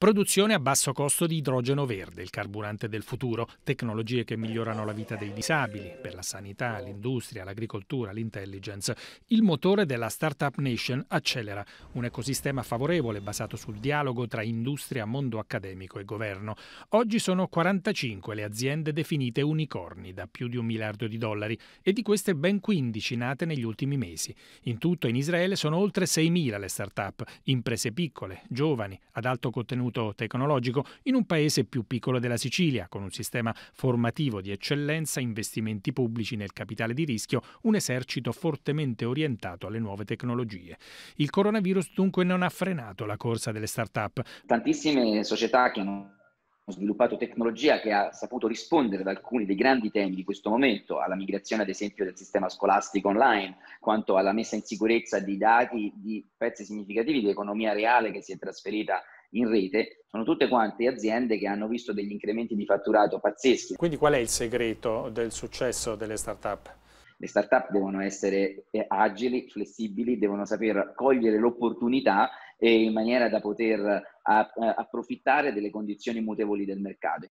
Produzione a basso costo di idrogeno verde, il carburante del futuro, tecnologie che migliorano la vita dei disabili, per la sanità, l'industria, l'agricoltura, l'intelligence. Il motore della Startup Nation accelera un ecosistema favorevole basato sul dialogo tra industria, mondo accademico e governo. Oggi sono 45 le aziende definite unicorni da più di un miliardo di dollari e di queste ben 15 nate negli ultimi mesi. In tutto in Israele sono oltre 6.000 le startup, imprese piccole, giovani, ad alto contenuto istituto tecnologico in un paese più piccolo della Sicilia, con un sistema formativo di eccellenza, investimenti pubblici nel capitale di rischio, un esercito fortemente orientato alle nuove tecnologie. Il coronavirus dunque non ha frenato la corsa delle start-up. Tantissime società che hanno sviluppato tecnologia che ha saputo rispondere ad alcuni dei grandi temi di questo momento, alla migrazione ad esempio del sistema scolastico online, quanto alla messa in sicurezza di dati di pezzi significativi di economia reale che si è trasferita in rete, sono tutte quante aziende che hanno visto degli incrementi di fatturato pazzeschi. Quindi qual è il segreto del successo delle start-up? Le start-up devono essere eh, agili, flessibili, devono saper cogliere l'opportunità in maniera da poter eh, approfittare delle condizioni mutevoli del mercato.